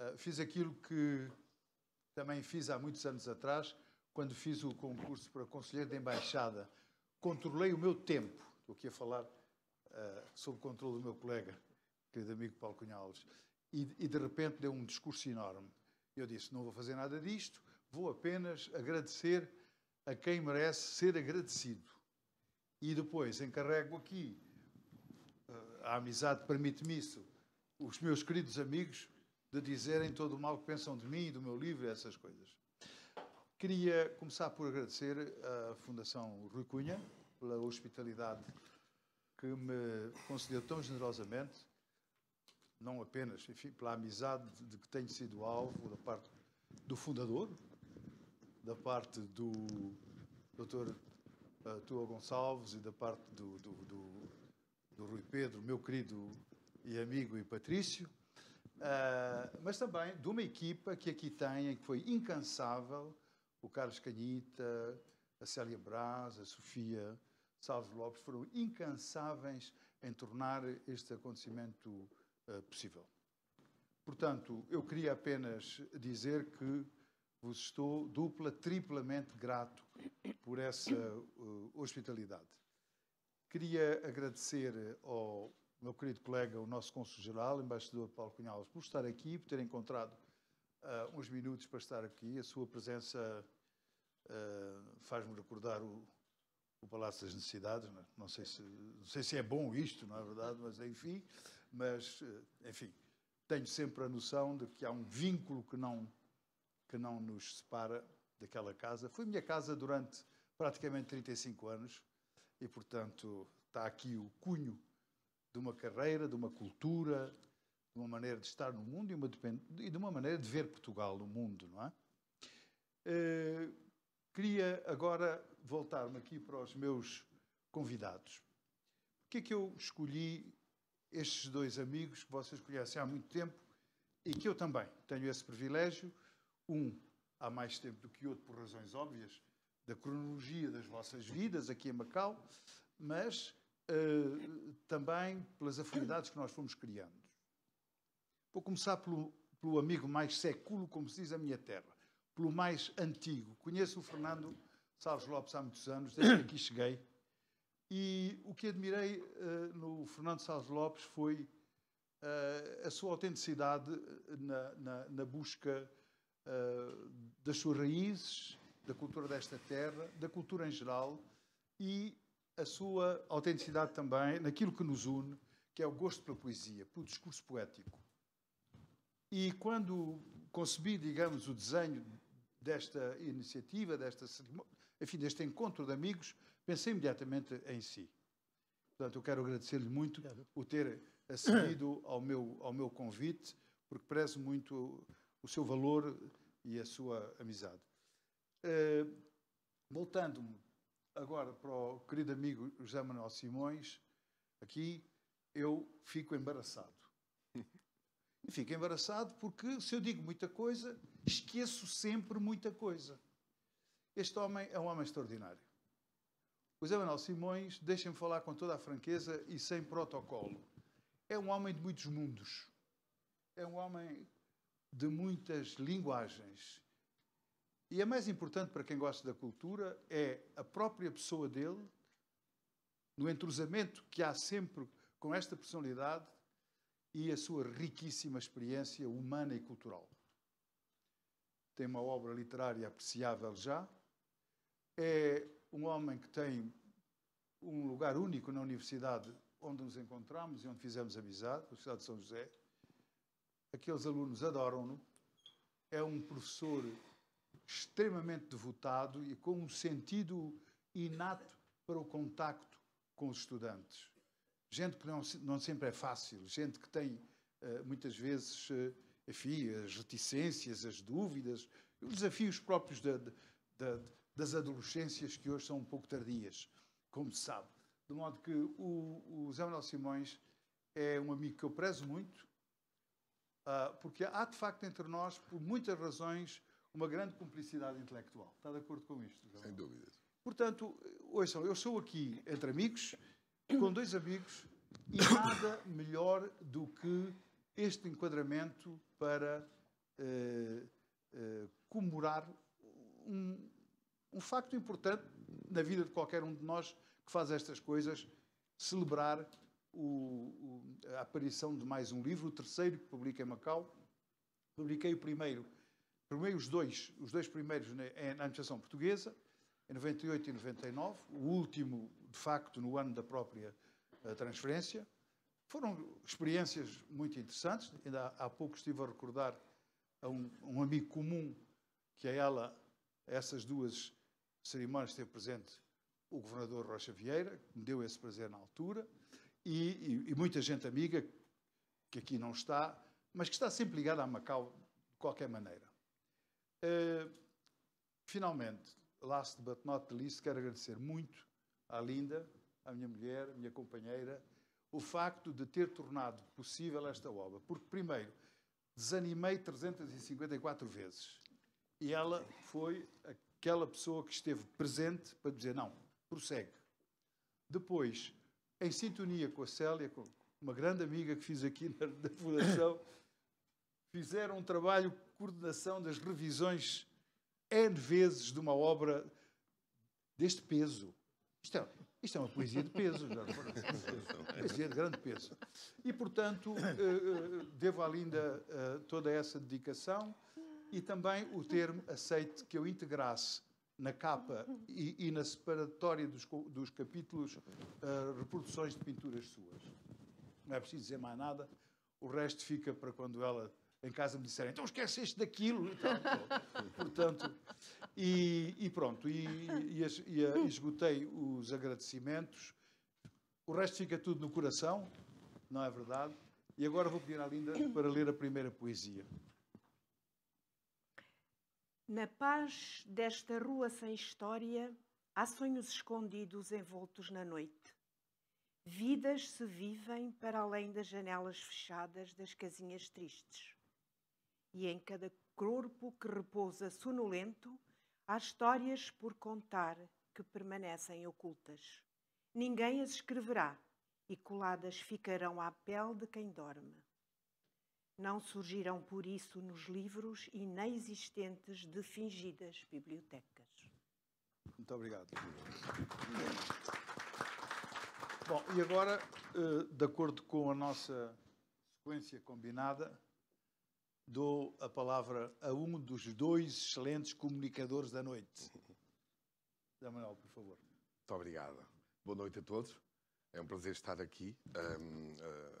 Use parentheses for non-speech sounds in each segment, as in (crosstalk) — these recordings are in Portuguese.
Ah, fiz aquilo que também fiz há muitos anos atrás, quando fiz o concurso para conselheiro de embaixada. Controlei o meu tempo. Estou aqui a falar uh, sob o controle do meu colega, querido amigo Paulo Cunhales. E, e de repente deu um discurso enorme. Eu disse: não vou fazer nada disto, vou apenas agradecer a quem merece ser agradecido. E depois encarrego aqui, ah, a amizade permite-me isso, os meus queridos amigos de dizerem todo o mal que pensam de mim, do meu livro, essas coisas. Queria começar por agradecer à Fundação Rui Cunha pela hospitalidade que me concedeu tão generosamente, não apenas, enfim, pela amizade de que tenho sido alvo da parte do fundador, da parte do Dr. Eh, Tua Gonçalves e da parte do, do, do, do Rui Pedro, meu querido e amigo e Patrício, Uh, mas também de uma equipa que aqui tem, que foi incansável, o Carlos Canhita, a Célia Braz, a Sofia Salves Lopes, foram incansáveis em tornar este acontecimento uh, possível. Portanto, eu queria apenas dizer que vos estou dupla, triplamente grato por essa uh, hospitalidade. Queria agradecer ao meu querido colega, o nosso Consul-Geral, embaixador Paulo Cunhalas, por estar aqui, por ter encontrado uh, uns minutos para estar aqui. A sua presença uh, faz-me recordar o, o, Palácio das Necessidades. Né? Não, sei se, não sei se é bom isto, não é verdade, mas enfim. Mas, uh, enfim, tenho sempre a noção de que há um vínculo que não, que não nos separa daquela casa. Foi minha casa durante praticamente 35 anos e, portanto, está aqui o cunho de uma carreira, de uma cultura, de uma maneira de estar no mundo e, uma, e de uma maneira de ver Portugal no mundo, não é? Uh, queria agora voltar-me aqui para os meus convidados. que é que eu escolhi estes dois amigos que vocês conhecem há muito tempo e que eu também tenho esse privilégio, um há mais tempo do que outro por razões óbvias, da cronologia das vossas vidas aqui em Macau, mas eh, também pelas afinidades que nós fomos criando. Vou começar pelo, pelo amigo mais século, como se diz a minha terra, pelo mais antigo. Conheço o Fernando Salles Lopes há muitos anos, desde que aqui cheguei. E o que admirei uh, no Fernando Salles Lopes foi uh, a sua autenticidade na, na, na busca uh, das suas raízes, da cultura desta terra, da cultura em geral e a sua autenticidade também naquilo que nos une, que é o gosto pela poesia, pelo discurso poético. E quando concebi, digamos, o desenho desta iniciativa, desta enfim, deste encontro de amigos, pensei imediatamente em si. Portanto, eu quero agradecer-lhe muito o ter acedido ao meu, ao meu convite, porque prezo muito o seu valor e a sua amizade. Uh, Voltando-me agora para o querido amigo José Manuel Simões, aqui eu fico embaraçado. E fico embaraçado porque se eu digo muita coisa, esqueço sempre muita coisa. Este homem é um homem extraordinário. O José Manuel Simões, deixem-me falar com toda a franqueza e sem protocolo. É um homem de muitos mundos. É um homem de muitas linguagens e a mais importante para quem gosta da cultura é a própria pessoa dele, no entrosamento que há sempre com esta personalidade e a sua riquíssima experiência humana e cultural. Tem uma obra literária apreciável já. É um homem que tem um lugar único na universidade onde nos encontramos e onde fizemos amizade, a Universidade de São José. Aqueles alunos adoram-no. É um professor extremamente devotado e com um sentido inato para o contacto com os estudantes. Gente que não, não sempre é fácil, gente que tem eh, muitas vezes eh, enfim, as reticências, as dúvidas, os desafios próprios da, da, das adolescências que hoje são um pouco tardias, como se sabe. De modo que o, o Zé Manuel Simões é um amigo que eu prezo muito, ah, porque há de facto entre nós, por muitas razões, uma grande cumplicidade intelectual. Está de acordo com isto? Sem dúvidas. Portanto, ouçam, eu sou aqui entre amigos, com dois amigos, e nada melhor do que este enquadramento para eh, eh, comemorar um, um facto importante na vida de qualquer um de nós que faz estas coisas, celebrar o, o, a aparição de mais um livro, o terceiro que publica em Macau. Publiquei o primeiro primeiro os dois, os dois primeiros na, na administração portuguesa, em 98 e 99, o último, de facto, no ano da própria eh, transferência. Foram experiências muito interessantes. Ainda há, há pouco estive a recordar a um, um amigo comum que a ela, a essas duas cerimónias, esteve presente o governador Rocha Vieira, que me deu esse prazer na altura, e, e, e muita gente amiga que aqui não está, mas que está sempre ligada a Macau de qualquer maneira. Eh, finalmente, last but not least, quero agradecer muito à Linda, à minha mulher, à minha companheira, o facto de ter tornado possível esta obra. Porque, primeiro, desanimei 354 vezes. E ela foi aquela pessoa que esteve presente para dizer: não, prossegue. Depois, em sintonia com a Célia, com uma grande amiga que fiz aqui (laughs) na, na Fundação, fizeram um trabalho coordenação das revisões N vezes de uma obra deste peso. Isto é, isto é uma poesia de peso, já (laughs) poesia de grande peso. E, portanto, eh, eh, devo à Linda eh, toda essa dedicação e também o termo aceite que eu integrasse na capa e, e na separatória dos, dos capítulos reproduções de pinturas suas. Não é preciso dizer mais nada, o resto fica para quando ela em casa me disseram, então esqueceste daquilo e tal. (laughs) Portanto, e, e pronto, e, e, eh, e, esgotei os agradecimentos. O resto fica tudo no coração, não é verdade? E agora vou pedir à Linda para ler a primeira poesia. Na paz desta rua sem história, há sonhos escondidos envoltos na noite. Vidas se vivem para além das janelas fechadas das casinhas tristes e em cada corpo que repousa sonolento, há histórias por contar que permanecem ocultas. Ninguém as escreverá e coladas ficarão à pele de quem dorme. Não surgirão por isso nos livros inexistentes de fingidas bibliotecas. Muito obrigado. Bom, e agora, eh, de acordo com a nossa sequência combinada, dou a palavra a um dos dois excelentes comunicadores da noite. Zé (laughs) Manuel, por favor. Muito obrigado. Boa noite a todos. É um prazer estar aqui.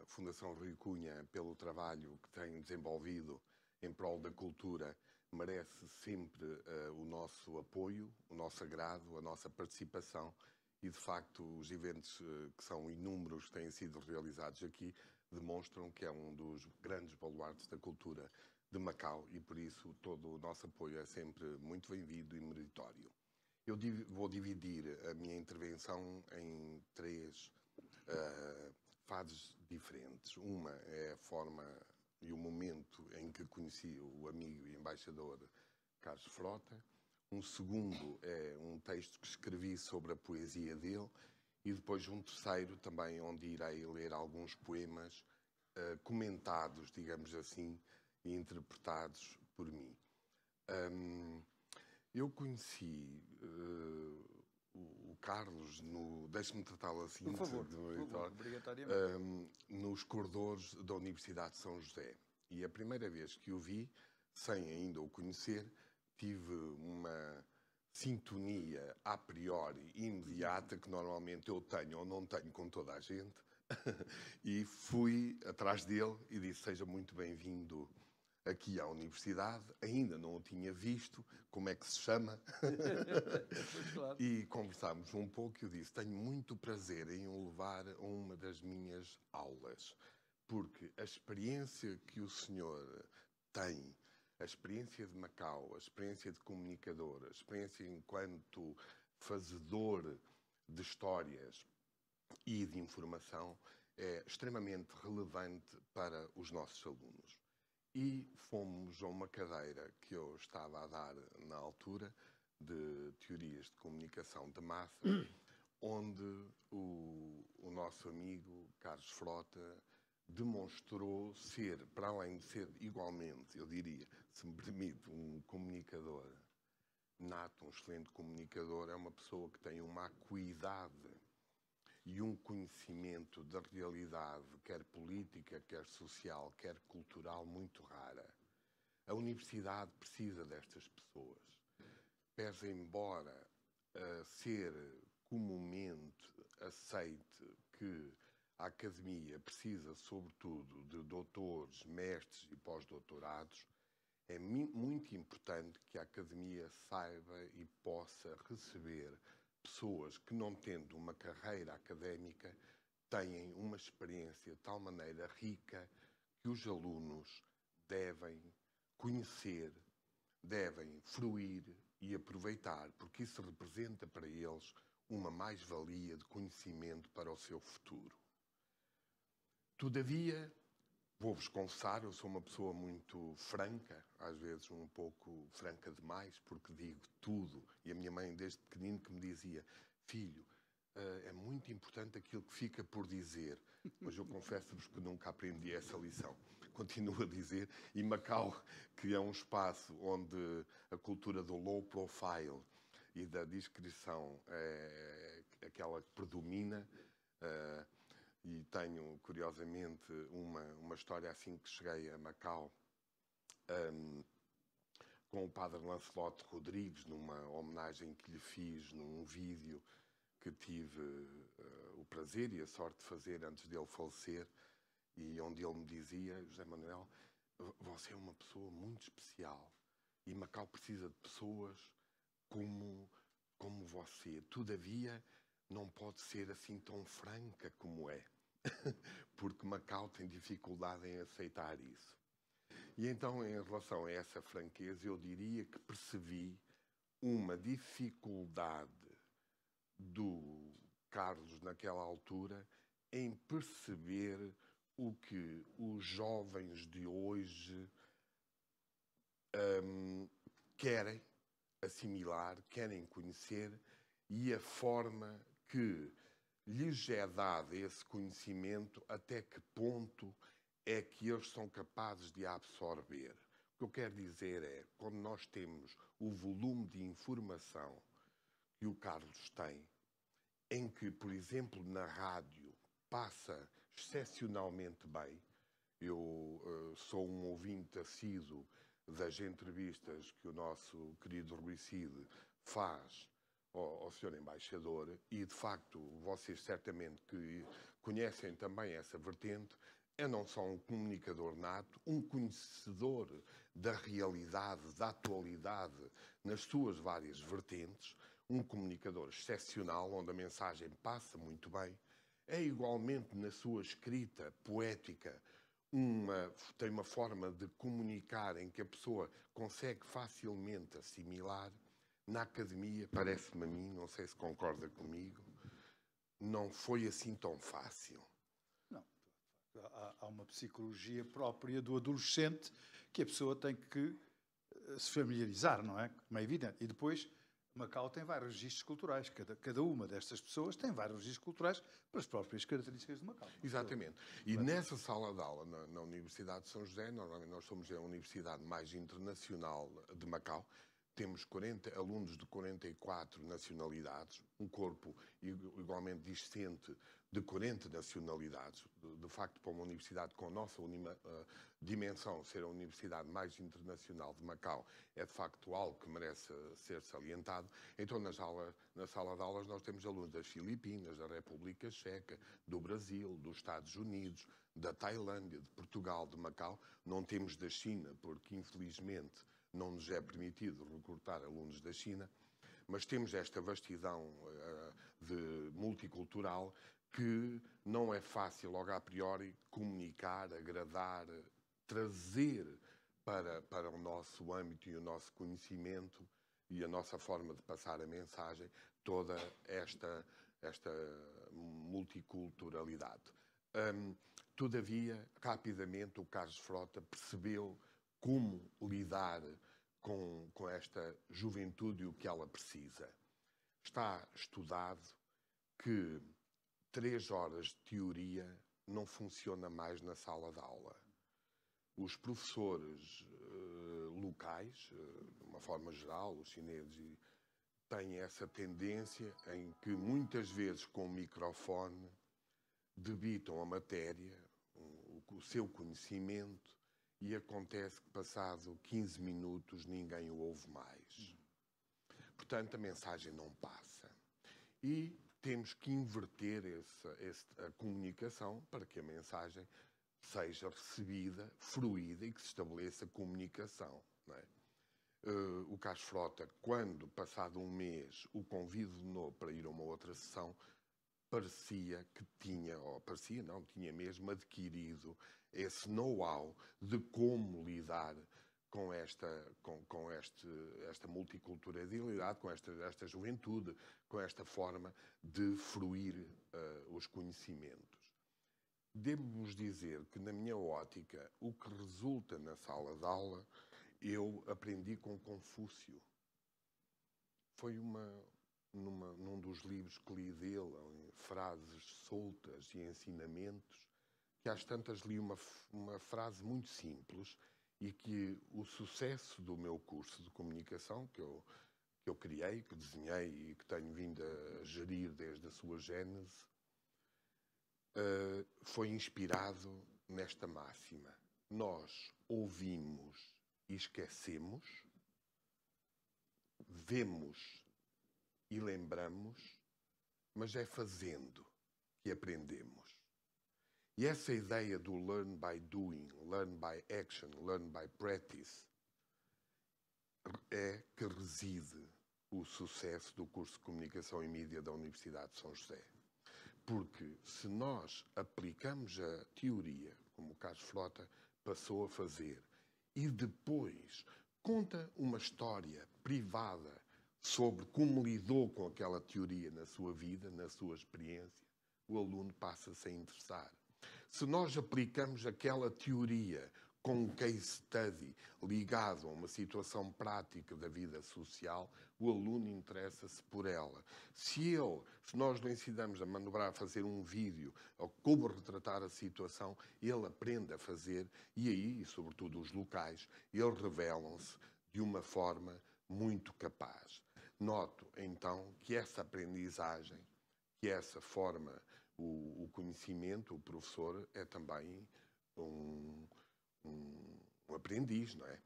A Fundação Rio Cunha, pelo trabalho que tem desenvolvido em prol da cultura, merece sempre ah, o nosso apoio, o nosso agrado, a nossa participação e, de facto, os eventos ah, que são inúmeros que têm sido realizados aqui demonstram que é um dos grandes baluartes da cultura de Macau e por isso todo o nosso apoio é sempre muito bem-vindo e meritório. Eu vou dividir a minha intervenção em três uh, fases diferentes. Uma é a forma e o momento em que conheci o amigo e embaixador Carlos Frota. Um segundo é um texto que escrevi sobre a poesia dele e depois um terceiro também onde irei ler alguns poemas uh, comentados, digamos assim, e interpretados por mim. Um, eu conheci uh, o Carlos no. Deixe-me tratá-lo assim, por favor, de um, nos corredores da Universidade de São José. E a primeira vez que o vi, sem ainda o conhecer, tive uma sintonia a priori, imediata, que normalmente eu tenho ou não tenho com toda a gente, (laughs) e fui atrás dele e disse: Seja muito bem-vindo aqui à universidade, ainda não o tinha visto, como é que se chama? (laughs) (laughs) claro. E conversámos um pouco e eu disse: Tenho muito prazer em o levar a uma das minhas aulas, porque a experiência que o senhor tem a experiência de Macau, a experiência de comunicador, a experiência enquanto fazedor de histórias e de informação é extremamente relevante para os nossos alunos. E fomos a uma cadeira que eu estava a dar na altura de teorias de comunicação de massa, (coughs) onde o, o nosso amigo Carlos Frota demonstrou ser, para além de ser igualmente, eu diria, se me permite, um comunicador nato, um excelente comunicador, é uma pessoa que tem uma acuidade e um conhecimento da realidade, quer política, quer social, quer cultural, muito rara. A universidade precisa destas pessoas. Pese embora a ser comumente aceite que a academia precisa, sobretudo, de doutores, mestres e pós-doutorados, é muito importante que a academia saiba e possa receber pessoas que, não tendo uma carreira académica, têm uma experiência de tal maneira rica que os alunos devem conhecer, devem fruir e aproveitar, porque isso representa para eles uma mais-valia de conhecimento para o seu futuro. Todavia, Vou-vos confessar, eu sou uma pessoa muito franca, às vezes um pouco franca demais, porque digo tudo. E a minha mãe, desde pequenino, que me dizia: Filho, eh, é muito importante aquilo que fica por dizer. Mas eu confesso-vos que nunca aprendi essa lição. Continuo a dizer, e Macau, que é um espaço onde a cultura do low profile e da discrição é aquela que predomina. Uh, e tenho, curiosamente, uma, uma história assim que cheguei a Macau um, com o padre Lancelot Rodrigues, numa homenagem que lhe fiz num vídeo que tive uh, o prazer e a sorte de fazer antes dele falecer, e onde ele me dizia, José Manuel, você é uma pessoa muito especial e Macau precisa de pessoas como, como você. Todavia, não pode ser assim tão franca como é. (laughs) porque Macau tem dificuldade em aceitar isso. E então, em relação a essa franqueza, eu diria que percebi uma dificuldade do Carlos naquela altura em perceber o que os jovens de hoje um, querem assimilar, querem conhecer e a forma que lhes é dado esse conhecimento até que ponto é que eles são capazes de absorver. O que eu quero dizer é, quando nós temos o volume de informação que o Carlos tem, em que, por exemplo, na rádio passa excepcionalmente bem, eu uh, sou um ouvinte assíduo das entrevistas que o nosso querido Rui Cid faz ao, ao senhor embaixador, e de facto vocês certamente que conhecem também essa vertente, é não só um comunicador nato, um conhecedor da realidade, da atualidade, nas suas várias vertentes, um comunicador excepcional, onde a mensagem passa muito bem, é igualmente na sua escrita poética, uma, tem uma forma de comunicar em que a pessoa consegue facilmente assimilar na academia, parece-me a mim, não sei se concorda comigo, não foi assim tão fácil. Não. Há, uma psicologia própria do adolescente que a pessoa tem que eh, se familiarizar, não é? Como é evidente. E depois, Macau tem vários registros culturais. Cada, cada uma destas pessoas tem vários registros culturais para as próprias características de Macau. Exatamente. E Mas... nessa sala de aula, na, na Universidade de São José, normalmente nós somos a universidade mais internacional de Macau, temos 40 alunos de 44 nacionalidades, um corpo igualmente distante de 40 nacionalidades, de, facto para uma universidade com a nossa unima, uh, dimensão, ser a universidade mais internacional de Macau, é de facto algo que merece ser salientado. Então nas aulas, na sala de aulas nós temos alunos das Filipinas, da República Checa, do Brasil, dos Estados Unidos, da Tailândia, de Portugal, de Macau, não temos da China, porque infelizmente não nos é permitido recrutar alunos da China, mas temos esta vastidão eh, de multicultural que não é fácil, logo a priori, comunicar, agradar, trazer para, para o nosso âmbito e o nosso conhecimento e a nossa forma de passar a mensagem toda esta, esta multiculturalidade. Hum, todavia, rapidamente, o Carlos Frota percebeu como lidar com, com esta juventude e o que ela precisa. Está estudado que três horas de teoria não funciona mais na sala de aula. Os professores uh, locais, uh, de uma forma geral, os chineses, têm essa tendência em que muitas vezes com o microfone debitam a matéria, o seu conhecimento, e acontece que passado 15 minutos ninguém o ouve mais. Portanto, a mensagem não passa. E temos que inverter esse, esse, a comunicação para que a mensagem seja recebida, fruída e que se estabeleça comunicação. É? Uh, o Cássio Frota, quando passado um mês o convido de novo para ir a uma outra sessão, parecia que tinha, ou parecia não, tinha mesmo adquirido esse know-how de como lidar com esta, com, com este, esta multiculturalidade, com esta, esta juventude, com esta forma de fruir uh, os conhecimentos. Devo-vos dizer que, na minha ótica, o que resulta na sala de aula, eu aprendi com Confúcio. Foi uma, numa, num dos livros que li dele, em frases soltas e ensinamentos, que às tantas li uma, uma frase muito simples e que o sucesso do meu curso de comunicação, que eu, que eu criei, que desenhei e que tenho vindo a gerir desde a sua gênese, uh, foi inspirado nesta máxima. Nós ouvimos e esquecemos, vemos e lembramos, mas é fazendo que aprendemos. E essa ideia do learn by doing, learn by action, learn by practice é que reside o sucesso do curso de Comunicação e Mídia da Universidade de São José. Porque se nós aplicamos a teoria, como o Carlos Frota passou a fazer, e depois conta uma história privada sobre como lidou com aquela teoria na sua vida, na sua experiência, o aluno passa-se a interessar. Se nós aplicamos aquela teoria com um case study ligado a uma situação prática da vida social, o aluno interessa-se por ela. Se se nós lhe ensinamos a manobrar, a fazer um vídeo, ou como retratar a situação, ele aprende a fazer e aí, e sobretudo os locais, eles revelam-se de uma forma muito capaz. Noto, então, que essa aprendizagem, que essa forma, o, o conhecimento, o professor é também um, um, um aprendiz, não é?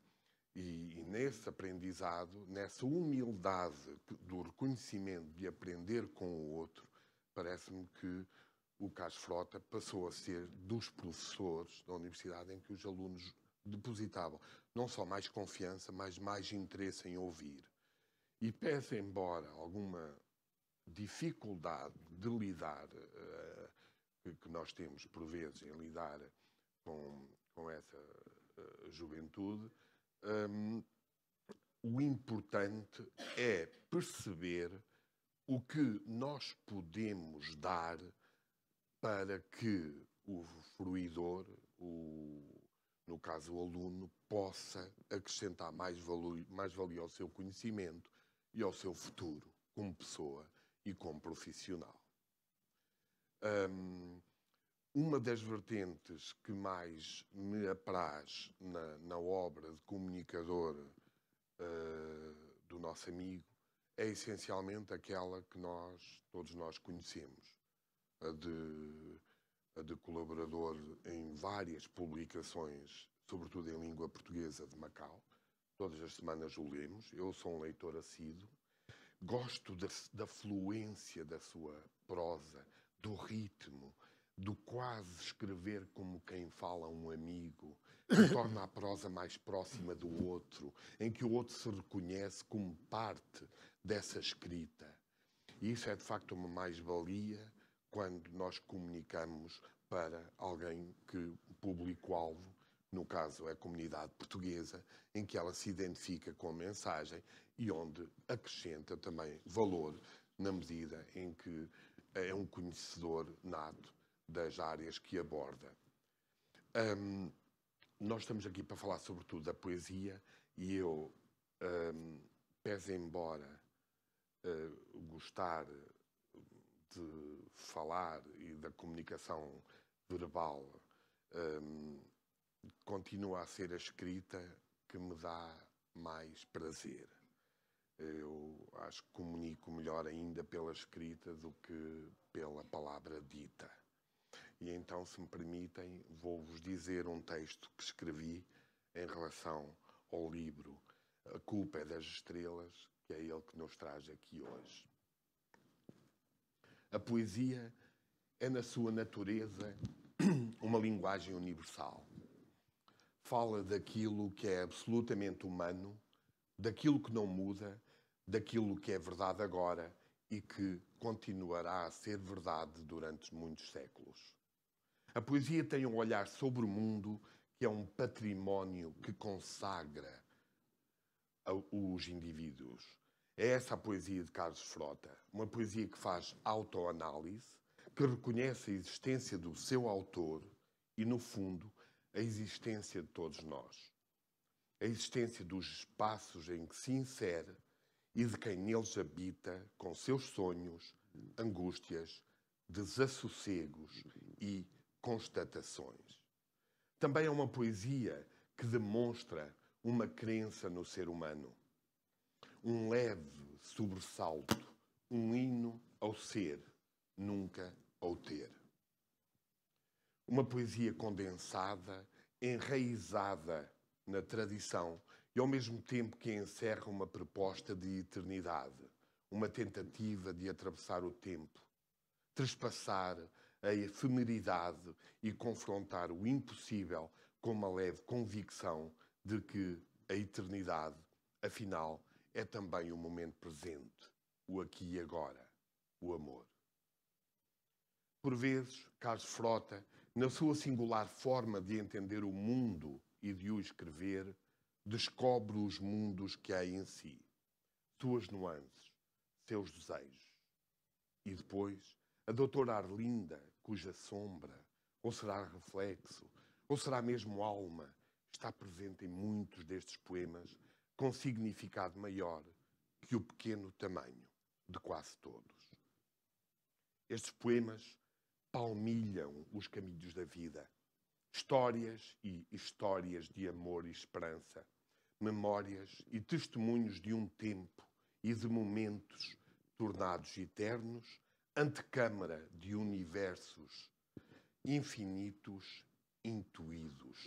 E, e, nesse aprendizado, nessa humildade do reconhecimento de aprender com o outro, parece-me que o Cas Frota passou a ser dos professores da universidade em que os alunos depositavam não só mais confiança, mas mais interesse em ouvir e pese embora alguma dificuldade de lidar, uh, que nós temos por vezes em lidar com, com essa uh, juventude, um, ehm, o importante é perceber o que nós podemos dar para que o fruidor, o, no caso o aluno, possa acrescentar mais valor, mais valor ao seu conhecimento e ao seu futuro como pessoa e como profissional. Um, uma das vertentes que mais me apraz na, na obra de comunicador uh, do nosso amigo é essencialmente aquela que nós, todos nós conhecemos, a de, a de colaborador em várias publicações, sobretudo em língua portuguesa de Macau, Todas as semanas o lemos, eu sou um leitor assíduo, gosto da, da fluência da sua prosa, do ritmo, do quase escrever como quem fala a um amigo, que (coughs) torna a prosa mais próxima do outro, em que o outro se reconhece como parte dessa escrita. E isso é de facto uma mais-valia quando nós comunicamos para alguém que, público-alvo, no caso a comunidade portuguesa, em que ela se identifica com a mensagem e onde acrescenta também valor na medida em que é um conhecedor nato das áreas que aborda. Um, nós estamos aqui para falar sobretudo da poesia e eu, um, pese embora uh, gostar de falar e da comunicação verbal, um, continua a ser a escrita que me dá mais prazer. Eu acho que comunico melhor ainda pela escrita do que pela palavra dita. E então, se me permitem, vou-vos dizer um texto que escrevi em relação ao livro A Culpa é das Estrelas, que é ele que nos traz aqui hoje. A poesia é, na sua natureza, (clears throat) uma linguagem universal fala daquilo que é absolutamente humano, daquilo que não muda, daquilo que é verdade agora e que continuará a ser verdade durante muitos séculos. A poesia tem um olhar sobre o mundo que é um património que consagra os indivíduos. É essa a poesia de Carlos Frota, uma poesia que faz autoanálise, que reconhece a existência do seu autor e, no fundo, a existência de todos nós, a existência dos espaços em que se insere e de quem neles habita com seus sonhos, angústias, desassossegos e constatações. Também é uma poesia que demonstra uma crença no ser humano, um leve sobressalto, um hino ao ser, nunca ao ter uma poesia condensada, enraizada na tradição e ao mesmo tempo que encerra uma proposta de eternidade, uma tentativa de atravessar o tempo, trespassar a efemeridade e confrontar o impossível com uma leve convicção de que a eternidade, afinal, é também o momento presente, o aqui e agora, o amor. Por vezes, Carlos Frota na sua singular forma de entender o mundo e de o escrever, descobre os mundos que há em si, suas nuances, seus desejos. E depois, a doutora Arlinda, cuja sombra, ou será reflexo, ou será mesmo alma, está presente em muitos destes poemas, com significado maior que o pequeno tamanho de quase todos. Estes poemas palmilham os caminhos da vida. Histórias e histórias de amor e esperança. Memórias e testemunhos de um tempo e de momentos tornados eternos, antecâmara de universos infinitos intuídos.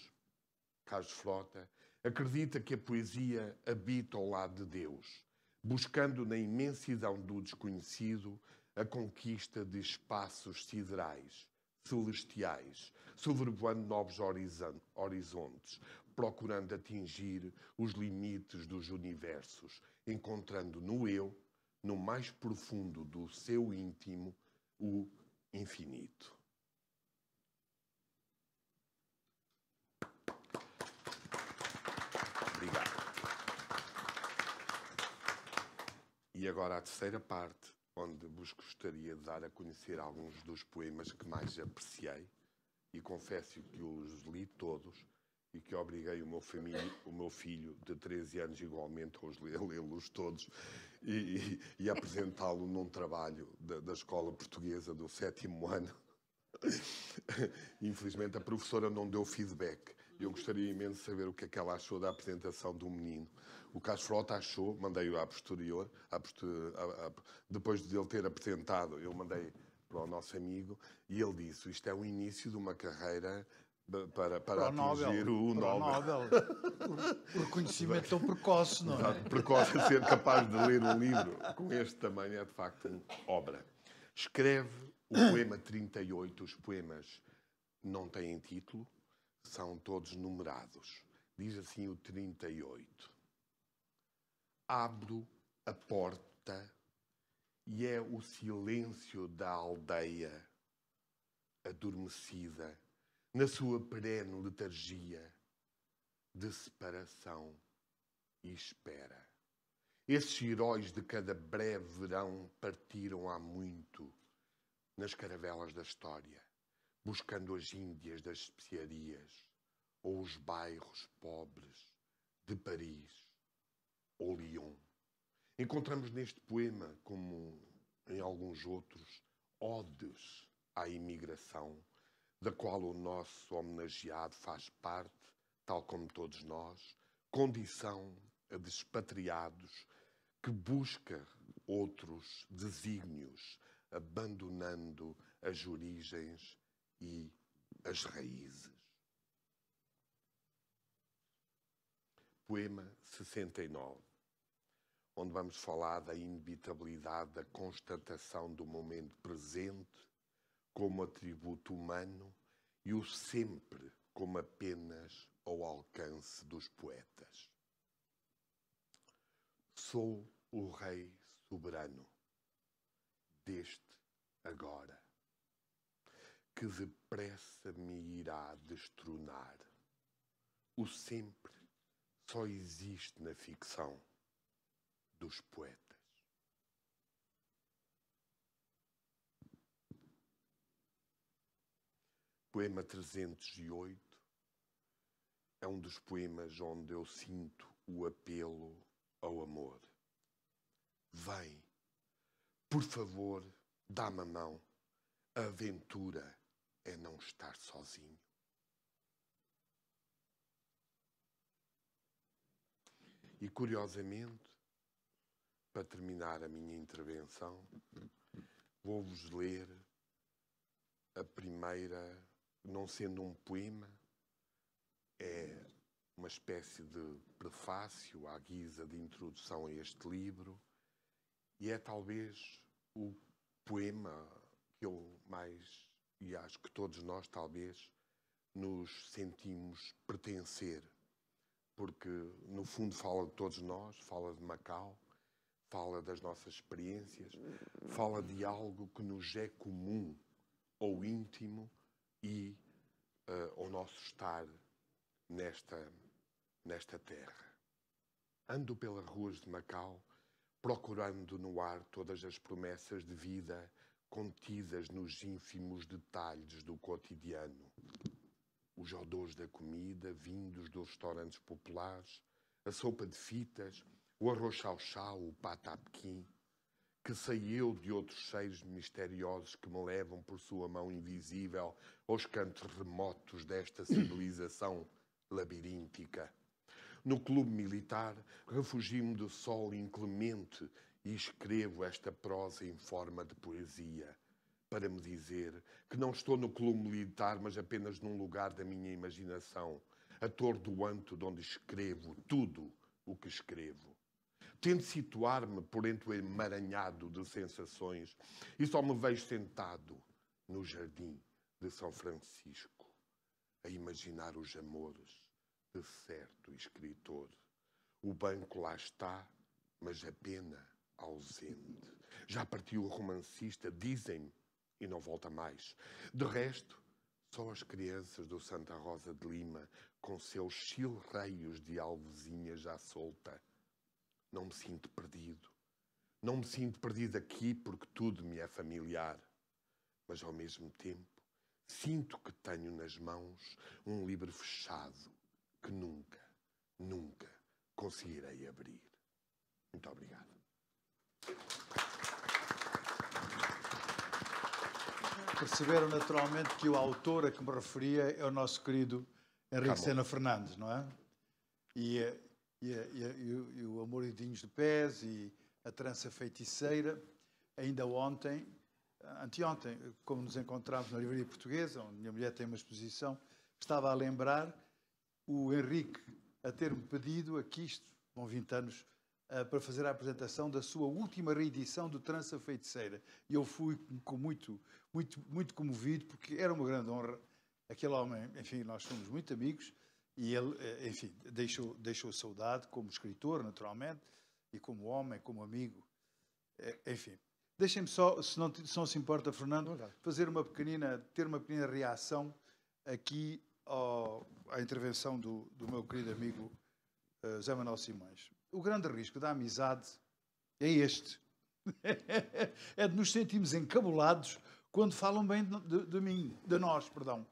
Carlos Frota acredita que a poesia habita ao lado de Deus, buscando na imensidão do desconhecido a conquista de espaços siderais, celestiais, sobrevoando novos horizontes, procurando atingir os limites dos universos, encontrando no eu, no mais profundo do seu íntimo, o infinito. Obrigado. E agora a terceira parte onde vos gostaria de dar a conhecer alguns dos poemas que mais apreciei e confesso que os li todos e que obriguei o meu, família, o meu filho de 13 anos igualmente a (laughs) lê-los todos e, e, e apresentá-lo num trabalho da, da escola portuguesa do sétimo ano. (laughs) Infelizmente a professora não deu feedback e eu gostaria imenso de saber o que é que ela achou da apresentação do menino. O Carlos Frota achou, mandei-o à posterior, à posterior à, à, depois de ele ter apresentado, eu mandei para o nosso amigo, e ele disse, isto é o início de uma carreira para, para, para atingir o Nobel. Nobel. O, o reconhecimento tão precoce, não é? Precoce a ser capaz de ler um livro com este tamanho é, de facto, uma obra. Escreve o poema 38, os poemas não têm título, são todos numerados. Diz assim o 38. Abro a porta e é o silêncio da aldeia adormecida na sua perene letargia de separação e espera. Esses heróis de cada breve verão partiram há muito nas caravelas da história buscando as índias das especiarias ou os bairros pobres de Paris ou Lyon. Encontramos neste poema, como em alguns outros, ódios à imigração, da qual o nosso homenageado faz parte, tal como todos nós, condição a despatriados que busca outros desígnios, abandonando as origens e as raízes. Poema 69, onde vamos falar da inevitabilidade da constatação do momento presente como atributo humano e o sempre como apenas ao alcance dos poetas. Sou o Rei soberano deste agora que depressa me irá destronar. O sempre só existe na ficção dos poetas. Poema 308 é um dos poemas onde eu sinto o apelo ao amor. Vem, por favor, dá-me a mão. A aventura é não estar sozinho. E curiosamente, para terminar a minha intervenção, vou-vos ler a primeira, não sendo um poema, é uma espécie de prefácio à guisa de introdução a este livro e é talvez o poema que eu mais e acho que todos nós, talvez, nos sentimos pertencer, porque no fundo fala de todos nós, fala de Macau, fala das nossas experiências, fala de algo que nos é comum ou íntimo e uh, ao nosso estar nesta, nesta terra. Ando pelas ruas de Macau procurando no ar todas as promessas de vida contidas nos ínfimos detalhes do cotidiano. Os odores da comida vindos dos restaurantes populares, a sopa de fitas, o arroz chau-chau, o patapquim, que saiu de outros cheiros misteriosos que me levam por sua mão invisível aos cantos remotos desta (coughs) civilização labiríntica. No clube militar, refugi me do sol inclemente e escrevo esta prosa em forma de poesia para me dizer que não estou no clube militar, mas apenas num lugar da minha imaginação, atordoante, de onde escrevo tudo o que escrevo. Tento situar-me por entre o emaranhado de sensações e só me vejo sentado no jardim de São Francisco, a imaginar os amores de certo escritor. O banco lá está, mas a pena ausente. Já partiu o romancista, dizem-me, e não volta mais. De resto, só as crianças do Santa Rosa de Lima, com seus chilreios de alvezinha já solta. Não me sinto perdido. Não me sinto perdido aqui porque tudo me é familiar. Mas ao mesmo tempo, sinto que tenho nas mãos um livro fechado que nunca, nunca conseguirei abrir. Muito obrigado. Perceberam naturalmente que o autor a que me referia é o nosso querido Henrique Sena Fernandes, não é? E, eh, e, eh, e, eh, e o Amor e Dinhos de Pés e a Trança Feiticeira. Ainda ontem, anteontem, como nos encontramos na Livraria Portuguesa, onde minha mulher tem uma exposição, estava a lembrar o Henrique a ter-me pedido aqui, isto, com 20 anos, eh, para fazer a apresentação da sua última reedição do Trança Feiticeira. E eu fui com muito, muito, muito comovido, porque era uma grande honra. Aquele homem, enfim, nós somos muito amigos, e ele, eh, enfim, deixou, deixou saudade como escritor, naturalmente, e como homem, como amigo. Eh, enfim, deixem-me só, se não, se não se importa, Fernando, fazer uma pequenina, ter uma pequena reação aqui ao, à intervenção do, do meu querido amigo José Manuel Simões. O grande risco da amizade é este. (laughs) é de nos sentirmos encabulados quando falam bem de, de, de, mim, de nós, perdão.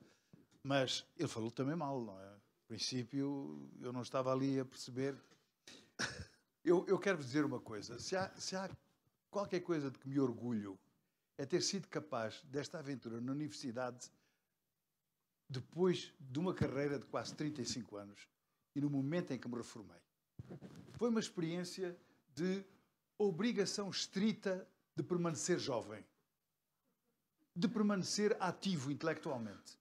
Mas ele falou também mal, não é? No princípio, eu não estava ali a perceber. (laughs) eu, eu quero vos dizer uma coisa. Se há, se há qualquer coisa de que me orgulho, é ter sido capaz desta aventura na universidade depois de uma carreira de quase 35 anos e no momento em que me reformei. Foi uma experiência de obrigação estrita de permanecer jovem, de permanecer ativo intelectualmente,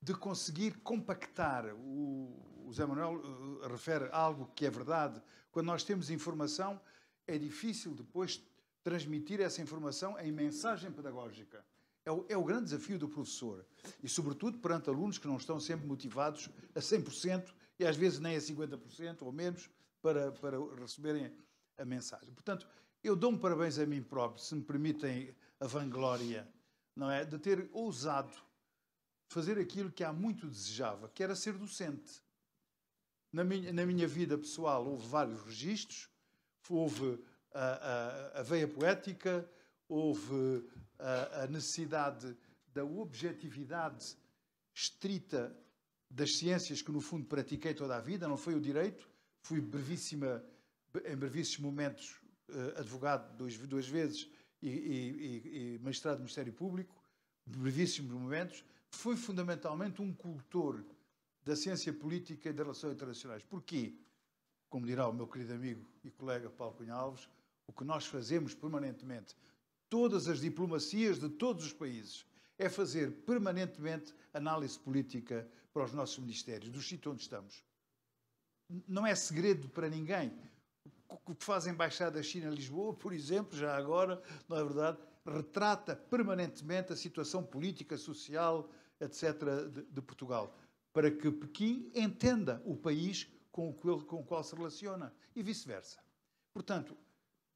de conseguir compactar. O, o Zé Manuel uh, refere a algo que é verdade. Quando nós temos informação, é difícil depois transmitir essa informação em mensagem pedagógica. É o, é o, grande desafio do professor. E, sobretudo, perante alunos que não estão sempre motivados a 100% e às vezes nem a 50% ou menos para, para receberem a mensagem. Portanto, eu dou-me parabéns a mim próprio, se me permitem a vanglória, não é? De ter ousado fazer aquilo que há muito desejava, que era ser docente. Na minha, na minha vida pessoal houve vários registros, houve a, a, a veia poética, houve a, a necessidade da objetividade estrita das ciências que, no fundo, pratiquei toda a vida, não foi o direito. Fui brevíssima, em brevíssimos momentos, eh, advogado duas, duas vezes e, e, e magistrado do Ministério Público, brevíssimos momentos. Fui fundamentalmente um cultor da ciência política e das relações internacionais. Porquê? Como dirá o meu querido amigo e colega Paulo Cunha Alves, o que nós fazemos permanentemente, todas as diplomacias de todos os países, é fazer permanentemente análise política para os nossos ministérios, do sítio onde estamos. Não é segredo para ninguém. O que faz a Embaixada China-Lisboa, em por exemplo, já agora, não é verdade, retrata permanentemente a situação política, social, etc., de, de Portugal, para que Pequim entenda o país com o, qual, com o qual se relaciona e vice-versa. Portanto,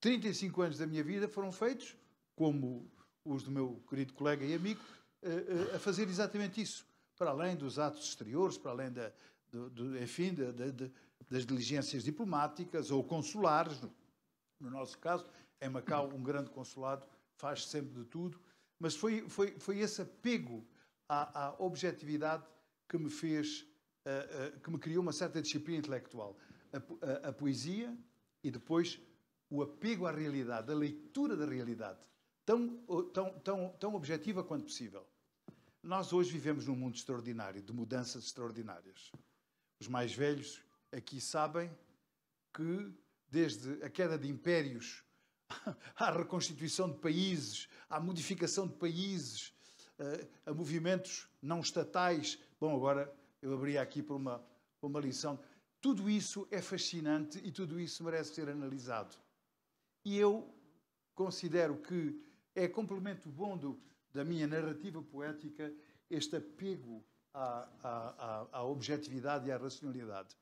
35 anos da minha vida foram feitos, como os do meu querido colega e amigo, eh, eh, a fazer exatamente isso para além dos atos exteriores, para além da, do, do, enfim, da, da, das diligências diplomáticas ou consulares. No nosso caso, em Macau, um grande consulado faz sempre de tudo. Mas foi, foi, foi esse apego à, à objetividade que me fez, uh, uh, que me criou uma certa disciplina intelectual. A, a, a poesia e depois o apego à realidade, a leitura da realidade, tão, tão, tão, tão objetiva quanto possível. Nós hoje vivemos num mundo extraordinário, de mudanças extraordinárias. Os mais velhos aqui sabem que, desde a queda de impérios, (laughs) à reconstituição de países, à modificação de países, eh, a movimentos não estatais. Bom, agora eu abri aqui para uma, para uma lição. Tudo isso é fascinante e tudo isso merece ser analisado. E eu considero que é complemento bom do, da minha narrativa poética este apego à, à, à, objetividade e à racionalidade.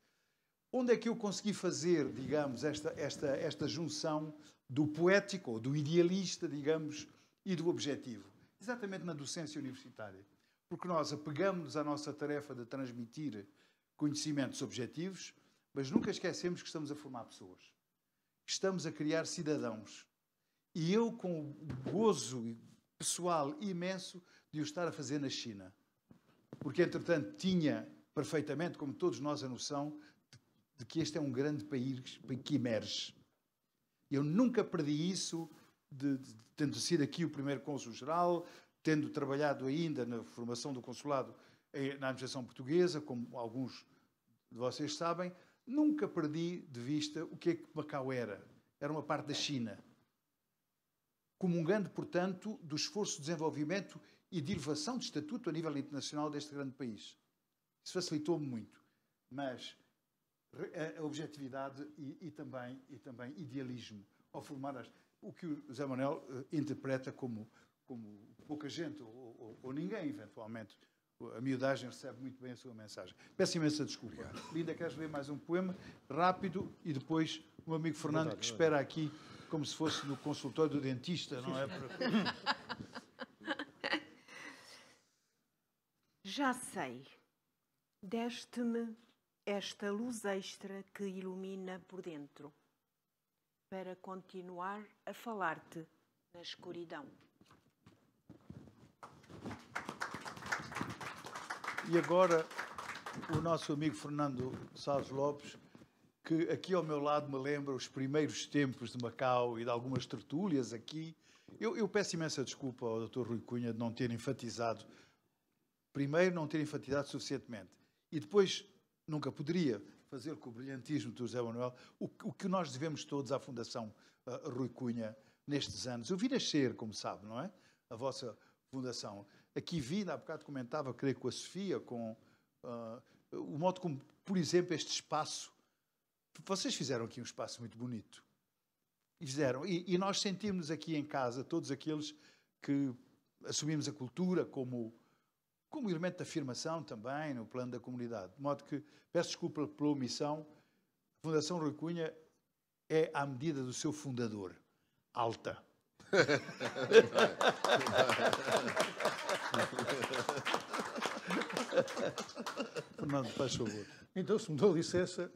Onde é que eu consegui fazer, digamos, esta, esta, esta junção do poético, ou do idealista, digamos, e do objetivo? Exatamente na docência universitária. Porque nós apegamos-nos à nossa tarefa de transmitir conhecimentos objetivos, mas nunca esquecemos que estamos a formar pessoas. Estamos a criar cidadãos. E eu, com o gozo pessoal imenso de o estar a fazer na China. Porque, entretanto, tinha perfeitamente, como todos nós, a noção de, de que este é um grande país que emerge. Eu nunca perdi isso, de, de, tendo sido aqui o primeiro cônsul-geral, tendo trabalhado ainda na formação do consulado na administração portuguesa, como alguns de vocês sabem, nunca perdi de vista o que é que Macau era. Era uma parte da China comungando, portanto, do esforço de desenvolvimento e de elevação de estatuto a nível internacional deste grande país. Isso facilitou-me muito, mas a objetividade e, e, também, e também idealismo ao formar as, o que o Zé Manuel uh, interpreta como, como pouca gente ou, ou, ou, ninguém, eventualmente. A miudagem recebe muito bem a sua mensagem. Peço imensa desculpa. Linda, queres ler mais um poema? Rápido e depois o um amigo Fernando que espera aqui como se fosse no consultório do dentista, não é? (laughs) Já sei. Deste-me esta luz extra que ilumina por dentro, para continuar a falar-te na escuridão. E agora, o nosso amigo Fernando Sá Lopes que aqui ao meu lado me lembra os primeiros tempos de Macau e de algumas tertúlias aqui. Eu, eu peço imensa desculpa ao Dr. Rui Cunha de não ter enfatizado, primeiro, não ter enfatizado suficientemente, e depois nunca poderia fazer com o brilhantismo do José Manuel o, o que nós devemos todos à Fundação uh, Rui Cunha nestes anos. Eu vi nascer, como sabe, não é? A vossa fundação. Aqui vi, há bocado comentava, creio, com a Sofia, com uh, o modo como, por exemplo, este espaço vocês fizeram aqui um espaço muito bonito. E fizeram. E, e nós sentimos aqui em casa, todos aqueles que assumimos a cultura como, como elemento de afirmação também no plano da comunidade. De modo que, peço desculpa pela omissão, a Fundação Rui Cunha é à medida do seu fundador, alta. (laughs) Fernando, faz favor. Então, se me dou licença,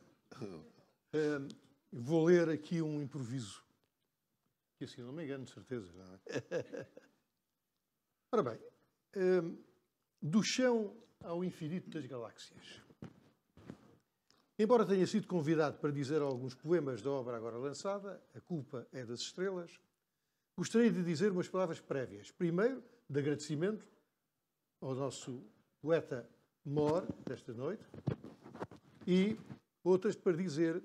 vou ler aqui um improviso. Que assim não me engano, de certeza, não é? (laughs) Ora bem, do chão ao infinito das galáxias. Embora tenha sido convidado para dizer alguns poemas da obra agora lançada, A Culpa é das Estrelas, gostaria de dizer umas palavras prévias. Primeiro, de agradecimento ao nosso poeta Mor, desta noite, e outras para dizer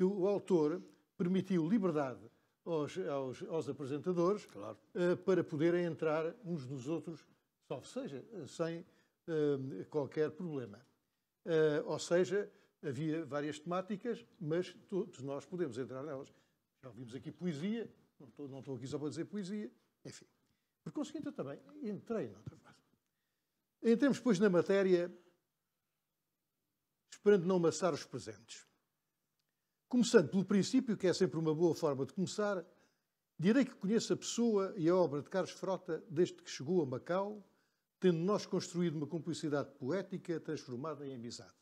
que o autor permitiu liberdade aos, aos, aos apresentadores claro. uh, para poderem entrar uns nos outros, salvo seja, eh, sem uh, qualquer problema. Uh, ou seja, havia várias temáticas, mas todos nós podemos entrar nelas. Já ouvimos aqui poesia, não estou, não estou aqui só para dizer poesia, enfim. Por conseguinte, eu também entrei noutra fase. Entremos, pois, na matéria, esperando não amassar os presentes. Começando pelo princípio, que é sempre uma boa forma de começar, direi que conheço a pessoa e a obra de Carlos Frota desde que chegou a Macau, tendo nós construído uma cumplicidade poética transformada em amizade.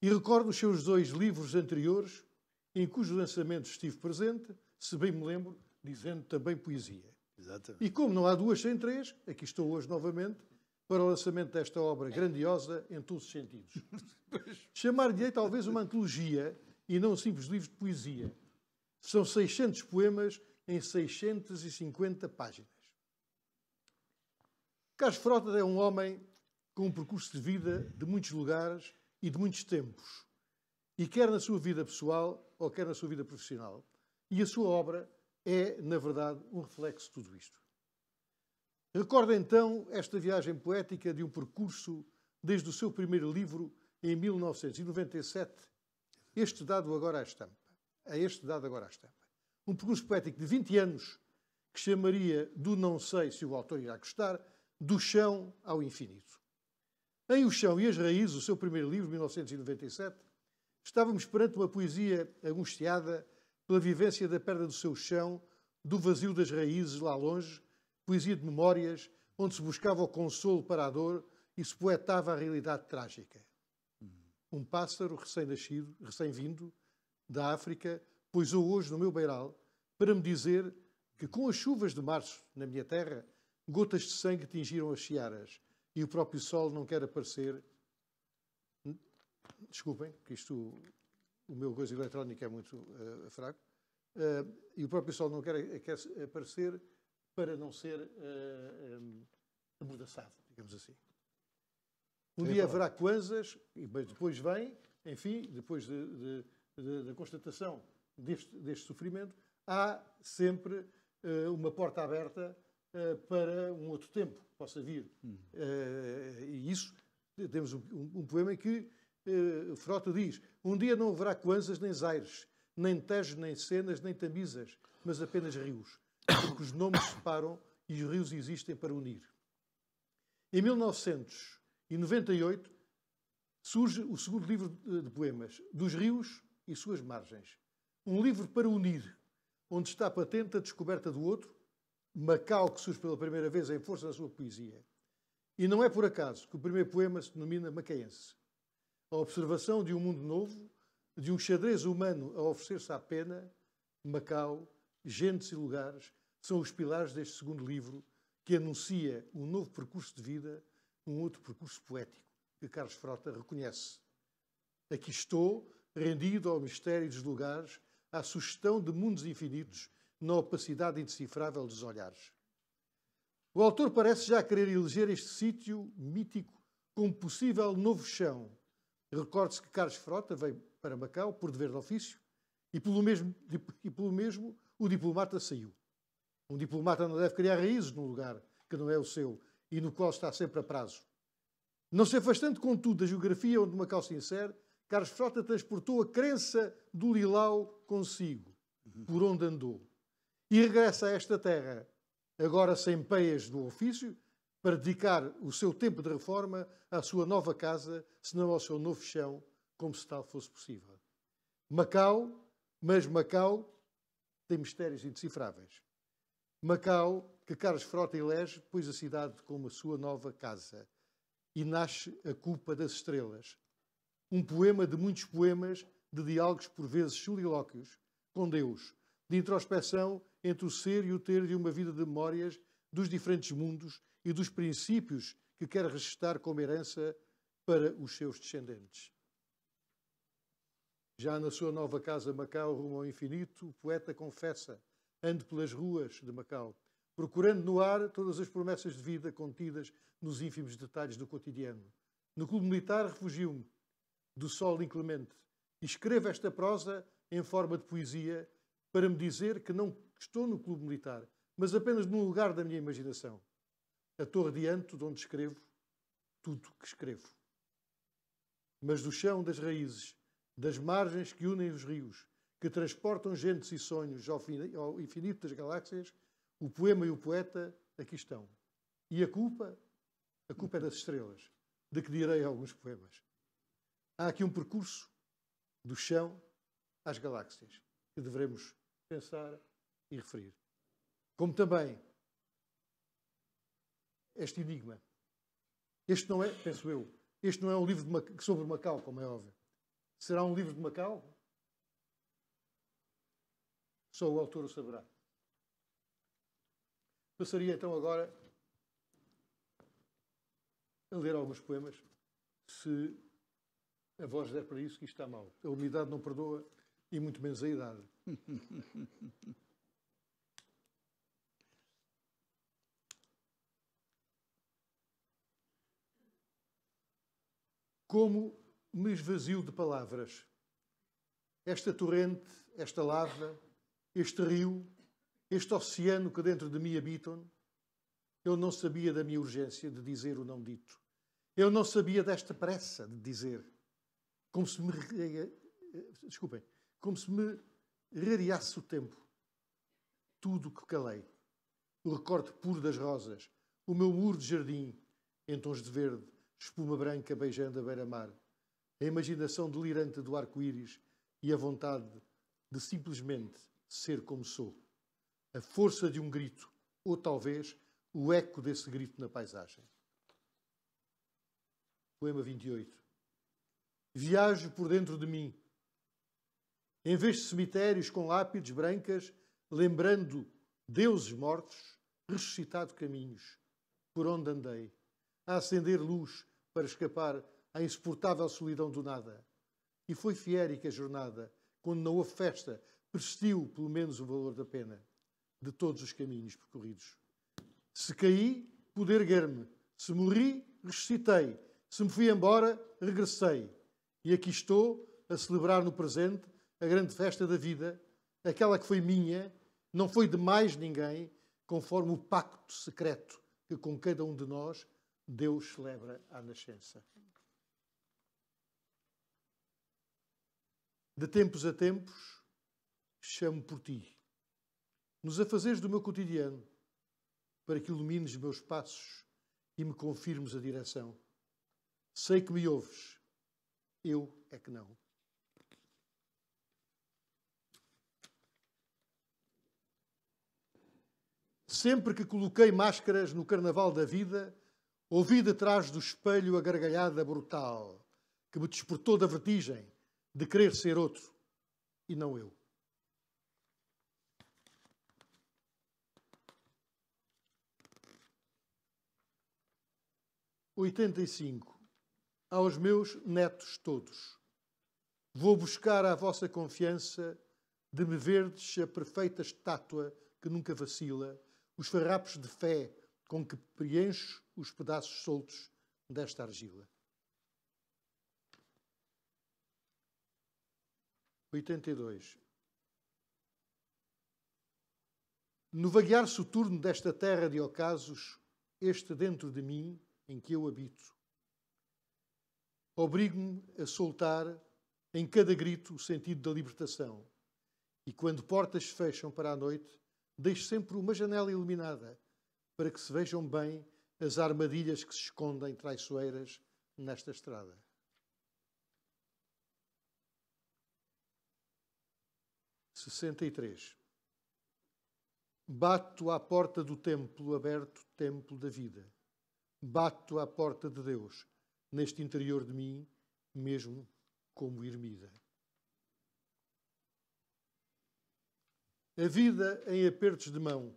E recordo os seus dois livros anteriores, em cujos lançamentos estive presente, se bem me lembro, dizendo também poesia. Exatamente. E como não há duas sem três, aqui estou hoje novamente para o lançamento desta obra grandiosa em todos os sentidos. (laughs) Chamar-lhe talvez uma antologia e não um simples livro de poesia. São 600 poemas em 650 páginas. Carlos Frota é um homem com um percurso de vida de muitos lugares e de muitos tempos. E quer na sua vida pessoal ou quer na sua vida profissional. E a sua obra é, na verdade, um reflexo de tudo isto. Recorda então esta viagem poética de um percurso desde o seu primeiro livro em 1997, este dado agora à estampa, a é este dado agora à estampa. Um percurso poético de 20 anos que chamaria do não sei se o autor irá gostar, do chão ao infinito. Em O Chão e as Raízes, o seu primeiro livro, 1997, estávamos perante uma poesia angustiada pela vivência da perda do seu chão, do vazio das raízes lá longe poesia de memórias, onde se buscava o consolo para a dor e se poetava a realidade trágica. Um pássaro recém-nascido, recém-vindo, da África, pousou hoje no meu beiral para me dizer que com as chuvas de março na minha terra, gotas de sangue tingiram as searas e o próprio sol não quer aparecer. Desculpem, que isto o meu gozo eletrónico é muito uh, fraco. Uh, e o próprio sol não quer, eh, quer aparecer para não ser uh, eh, um, eh, amordaçado, digamos assim. Um é dia haverá coisas, mas depois vem, enfim, depois da de, de, de, constatação deste, deste, sofrimento, há sempre uh, uma porta aberta uh, para um outro tempo que possa vir. Uh, e isso, temos um, um poema que Frota diz: Um dia não haverá coisas nem zaires, nem tejos, nem cenas, nem tamisas, mas apenas rios porque os nomes separam e os rios existem para unir. Em 1998 surge o segundo livro de poemas, Dos Rios e Suas Margens. Um livro para unir, onde está patente a descoberta do outro, Macau que surge pela primeira vez em força da sua poesia. E não é por acaso que o primeiro poema se denomina Macaense. A observação de um mundo novo, de um xadrez humano a oferecer-se à pena, Macau, gentes e lugares, são os pilares deste segundo livro, que anuncia um novo percurso de vida, um outro percurso poético, que Carlos Frota reconhece. Aqui estou, rendido ao mistério dos lugares, à sugestão de mundos infinitos, na opacidade indecifrável dos olhares. O autor parece já querer eleger este sítio mítico como possível novo chão. Recorde-se que Carlos Frota veio para Macau por dever de ofício e pelo mesmo, e pelo mesmo o diplomata saiu. Um diplomata não deve criar raízes num lugar que não é o seu e no qual está sempre a prazo. Não se afastando, contudo, da geografia onde Macau se insere, Carlos Frota transportou a crença do Lilau consigo, por onde andou, e regressa a esta terra, agora sem peias do ofício, para dedicar o seu tempo de reforma à sua nova casa, se não ao seu novo chão, como se tal fosse possível. Macau, mas Macau tem mistérios indecifráveis. Macau, que Carlos Frota elege, pôs a cidade como a sua nova casa. E nasce A Culpa das Estrelas. Um poema de muitos poemas, de diálogos por vezes solilóquios, com Deus, de introspecção entre o ser e o ter de uma vida de memórias dos diferentes mundos e dos princípios que quer registrar como herança para os seus descendentes. Já na sua nova casa Macau, rumo ao infinito, o poeta confessa Ando pelas ruas de Macau, procurando no ar todas as promessas de vida contidas nos ínfimos detalhes do cotidiano. No clube militar refugio-me do sol inclemente e escrevo esta prosa em forma de poesia para me dizer que não estou no clube militar, mas apenas num lugar da minha imaginação. A torre de Anto, de onde escrevo tudo que escrevo. Mas do chão das raízes, das margens que unem os rios, que transportam gentes e sonhos ao infinito das galáxias, o poema e o poeta aqui estão. E a culpa? A culpa é das estrelas, de que direi alguns poemas. Há aqui um percurso do chão às galáxias que devemos pensar e referir. Como também este enigma. Este não é, penso eu, este não é um livro de Macau, sobre Macau, como é óbvio. Será um livro de Macau? Só o autor o saberá. Passaria então agora a ler alguns poemas, se a voz der para isso que isto está mal. A umidade não perdoa e muito menos a idade. (laughs) Como me esvazio de palavras. Esta torrente, esta lava, este rio, este oceano que dentro de mim habitam, eu não sabia da minha urgência de dizer o não dito. Eu não sabia desta pressa de dizer. Como se me. Eh, eh, desculpem. Como se me rareasse o tempo. Tudo o que calei. O recorte puro das rosas. O meu muro de jardim, em tons de verde, espuma branca beijando a beira-mar. A imaginação delirante do arco-íris e a vontade de simplesmente ser como sou. A força de um grito, ou talvez o eco desse grito na paisagem. Poema 28. Viajo por dentro de mim. Em vez de cemitérios com lápides brancas, lembrando deuses mortos, ressuscitado caminhos, por onde andei, a acender luz para escapar à insuportável solidão do nada. E foi fiérica a jornada, quando não houve festa, persistiu pelo menos o valor da pena de todos os caminhos percorridos. Se caí, pude erguer-me. Se morri, ressuscitei. Se me fui embora, regressei. E aqui estou a celebrar no presente a grande festa da vida, aquela que foi minha, não foi de mais ninguém, conforme o pacto secreto que com cada um de nós Deus celebra à nascença. De tempos a tempos, chamo por ti. Nos afazeres do meu cotidiano, para que ilumines meus passos e me confirmes a direção. Sei que me ouves, eu é que não. Sempre que coloquei máscaras no carnaval da vida, ouvi detrás do espelho a gargalhada brutal que me despertou da vertigem de querer ser outro e não eu. 85. Aos meus netos todos, vou buscar a vossa confiança de me verdes a perfeita estátua que nunca vacila, os farrapos de fé com que preencho os pedaços soltos desta argila. 82. No vaguear soturno desta terra de ocasos, este dentro de mim em que eu habito. Obrigo-me a soltar em cada grito o sentido da libertação. E quando portas fecham para a noite, deixo sempre uma janela iluminada para que se vejam bem as armadilhas que se escondem traiçoeiras nesta estrada. 63. Bato à porta do templo aberto, templo da vida. Bato à porta de Deus, neste interior de mim, mesmo como ermida. A vida em apertos de mão.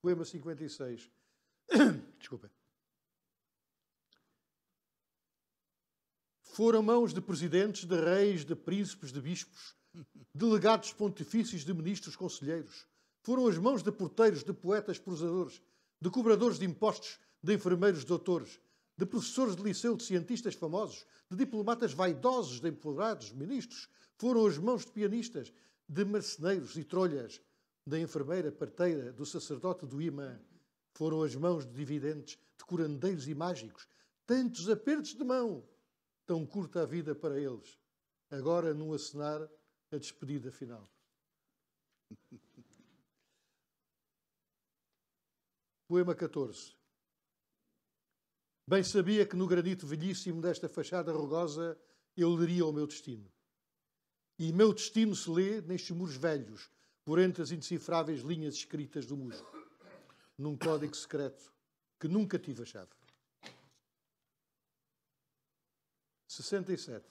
Poema 56. (coughs) Desculpa. Foram mãos de presidentes, de reis, de príncipes, de bispos, delegados pontifícios, de ministros, conselheiros. Foram as mãos de porteiros, de poetas, prosadores, de cobradores de impostos, de enfermeiros doutores, de professores de liceu, de cientistas famosos, de diplomatas vaidosos, de empoderados, ministros, foram as mãos de pianistas, de marceneiros e trolhas, da enfermeira parteira, do sacerdote do imã, foram as mãos de dividendes, de curandeiros e mágicos, tantos apertos de mão, tão curta a vida para eles. Agora, num acenar, a despedida final. Poema 14. Bem sabia que no granito velhíssimo desta fachada rugosa eu leria o meu destino. E meu destino se lê nestes muros velhos, por entre as indecifráveis linhas escritas do musgo, num código secreto que nunca tive a chave. 67.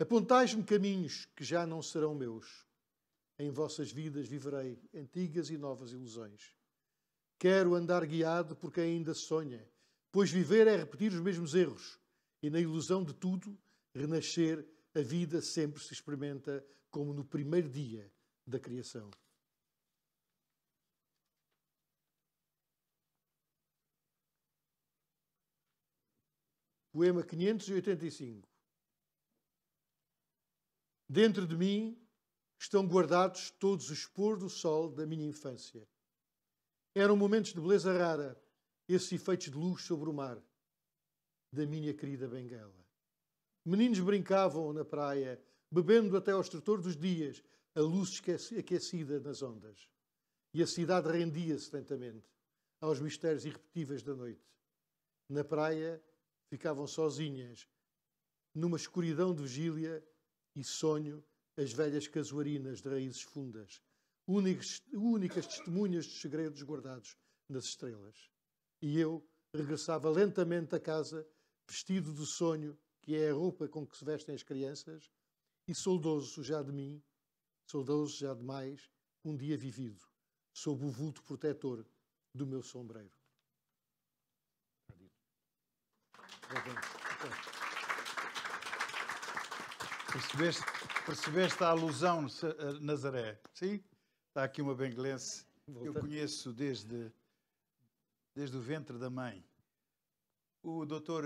Apontais-me caminhos que já não serão meus. Em vossas vidas viverei antigas e novas ilusões. Quero andar guiado por quem ainda sonha, pois viver é repetir os mesmos erros e, na ilusão de tudo, renascer, a vida sempre se experimenta como no primeiro dia da criação. Poema 585. Dentro de mim estão guardados todos os pôr do sol da minha infância eram momentos de beleza rara, esses efeitos de luz sobre o mar da minha querida Benguela. Meninos brincavam na praia, bebendo até ao estrutor dos dias, a luz aquecida nas ondas. E a cidade rendia-se lentamente aos mistérios irrepetíveis da noite. Na praia ficavam sozinhas, numa escuridão de vigília e sonho, as velhas casuarinas de raízes fundas, únicas, únicas testemunhas de segredos guardados nas estrelas. E eu regressava lentamente a casa, vestido de sonho, que é a roupa com que se vestem as crianças, e saudoso já de mim, saudoso já de mais, um dia vivido, sob o vulto protetor do meu sombreiro. Percebeste, percebeste a alusão, eh, Nazaré? Sim? Está aqui uma benglense que eu conheço desde, desde o ventre da mãe. O doutor,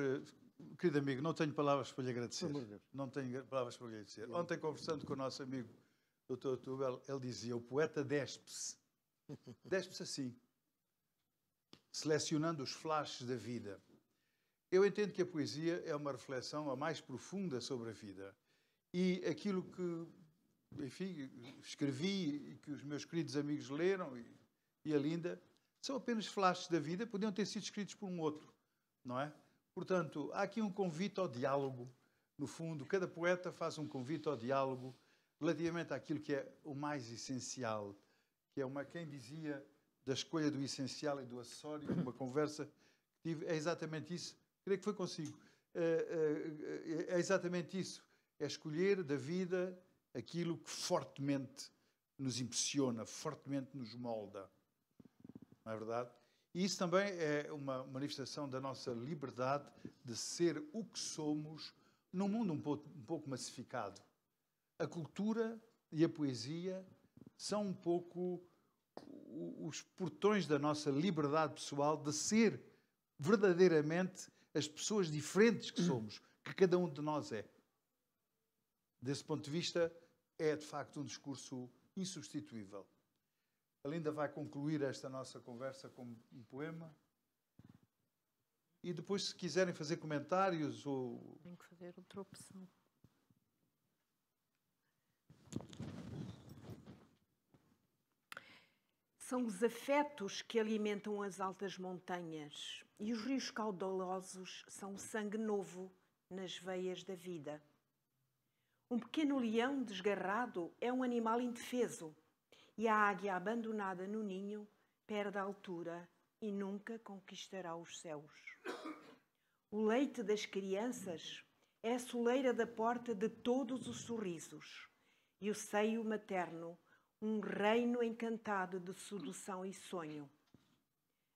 querido amigo, não tenho palavras para lhe agradecer. Não tenho palavras para lhe agradecer. Ontem, conversando com o nosso amigo doutor Tubel, ele dizia, o poeta despe-se. (laughs) Despe-se assim, selecionando os flashes da vida. Eu entendo que a poesia é uma reflexão a mais profunda sobre a vida. E aquilo que enfim, escrevi e que os meus queridos amigos leram e, e a Linda, são apenas flashes da vida, podiam ter sido escritos por um outro, não é? Portanto, há aqui um convite ao diálogo, no fundo, cada poeta faz um convite ao diálogo relativamente àquilo que é o mais essencial, que é uma quem dizia da escolha do essencial e do acessório, uma conversa que tive, é exatamente isso, creio que foi consigo, é, é, é exatamente isso, é escolher da vida aquilo que fortemente nos impressiona, fortemente nos molda. Não é verdade? E isso também é uma manifestação da nossa liberdade de ser o que somos num mundo um pouco, um pouco massificado. A cultura e a poesia são um pouco os portões da nossa liberdade pessoal de ser verdadeiramente as pessoas diferentes que somos, que cada um de nós é. Desse ponto de vista, é de facto um discurso insubstituível. A Linda vai concluir esta nossa conversa com um poema. E depois, se quiserem fazer comentários ou. Tenho que fazer outra opção. São os afetos que alimentam as altas montanhas e os rios caudalosos são o sangue novo nas veias da vida. Um pequeno leão desgarrado é um animal indefeso e a águia abandonada no ninho perde a altura e nunca conquistará os céus. O leite das crianças é a soleira da porta de todos os sorrisos e o seio materno, um reino encantado de sedução e sonho.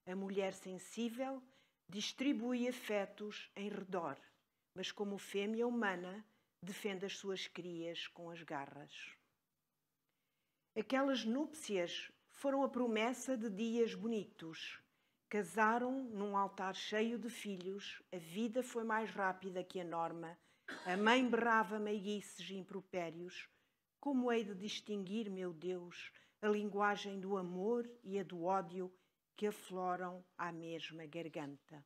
A mulher sensível distribui afetos em redor, mas como fêmea humana, defende as suas crias com as garras. Aquelas núpcias foram a promessa de dias bonitos. Casaram num altar cheio de filhos, a vida foi mais rápida que a norma, a mãe berrava meiguices e impropérios. Como hei de distinguir, meu Deus, a linguagem do amor e a do ódio que afloram à mesma garganta?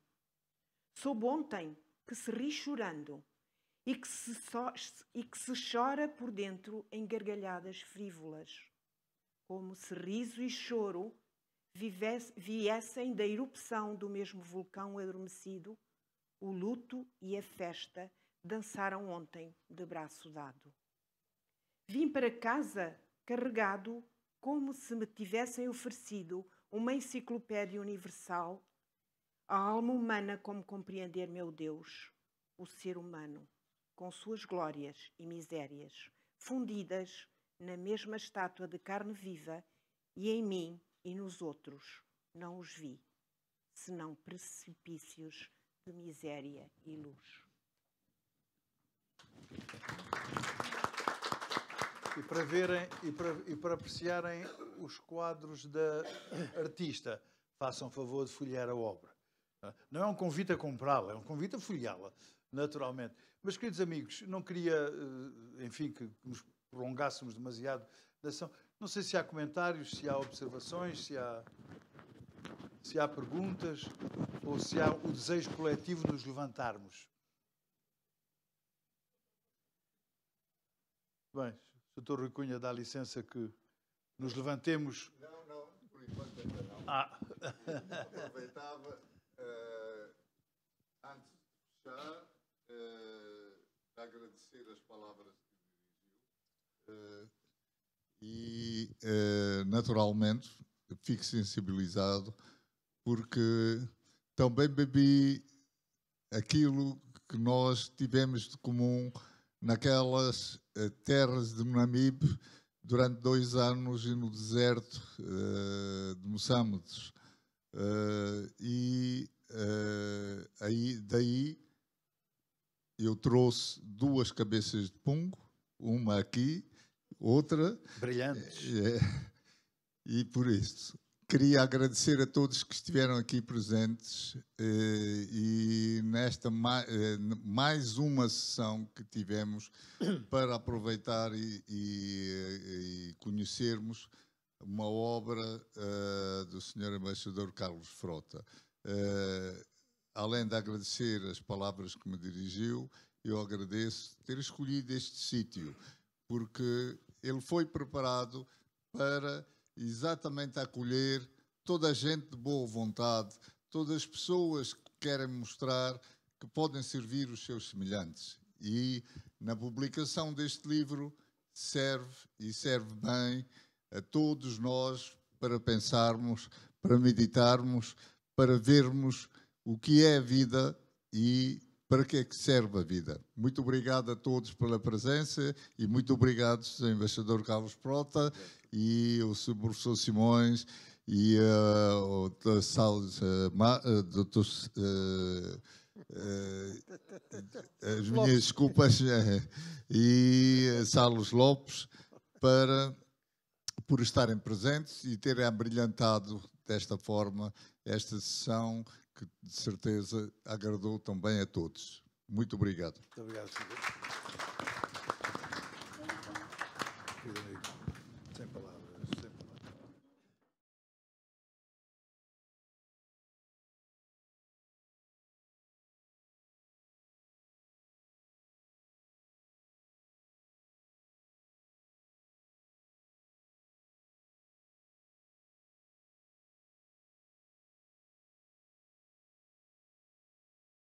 Soube ontem que se ri chorando e que, se so, e que se chora por dentro em gargalhadas frívolas, como se riso e choro viessem da erupção do mesmo vulcão adormecido, o luto e a festa dançaram ontem de braço dado. Vim para casa carregado como se me tivessem oferecido uma enciclopédia universal, a alma humana como compreender meu Deus, o ser humano com suas glórias e misérias, fundidas na mesma estátua de carne viva, e em mim e nos outros não os vi, senão precipícios de miséria e luz. E para verem e para, e para apreciarem os quadros da artista, façam favor de folhear a obra. Não é um convite a comprá-la, é um convite a folheá-la, naturalmente. Mas, queridos amigos, não queria, eh, enfim, que nos prolongássemos demasiado da ação. Não sei se há comentários, se há observações, se há, se há perguntas ou se há o desejo coletivo de nos levantarmos. Bem, o Dr. Rui Cunha dá licença que nos levantemos. Não, não, por enquanto ainda não. Ah. aproveitava, uh, antes de fechar, uh, agradecer as palavras que dirigiu eh, e, eh, naturalmente, fico sensibilizado porque também bebi aquilo que nós tivemos de comum naquelas eh, terras de Namib durante dois anos e no deserto de Moçambique. e aí, daí eu trouxe duas cabeças de pungo, uma aqui, outra. Brilhantes. É, é, e por isso. Queria agradecer a todos que estiveram aqui presentes eh, e nesta eh, mais uma sessão que tivemos (coughs) para aproveitar e, e, eh, e conhecermos uma obra eh, do Sr. Embaixador Carlos Frota além de agradecer as palavras que me dirigiu, eu agradeço ter escolhido este sítio, porque ele foi preparado para exatamente acolher toda a gente de boa vontade, todas as pessoas que querem mostrar que podem servir os seus semelhantes. E na publicação deste livro serve e serve bem a todos nós para pensarmos, para meditarmos, para vermos o que é a vida e para que é que serve a vida. Muito obrigado a todos pela presença e muito obrigado ao embaixador Carlos Prota e ao professor Simões e uh, o sal, uh, doutor, uh, uh, as minhas desculpas (laughs) e Salos Lopes para por estarem presentes e terem abrilhantado desta forma esta sessão que de certeza agradou também a todos. Muito obrigado. Muito obrigado, senhor.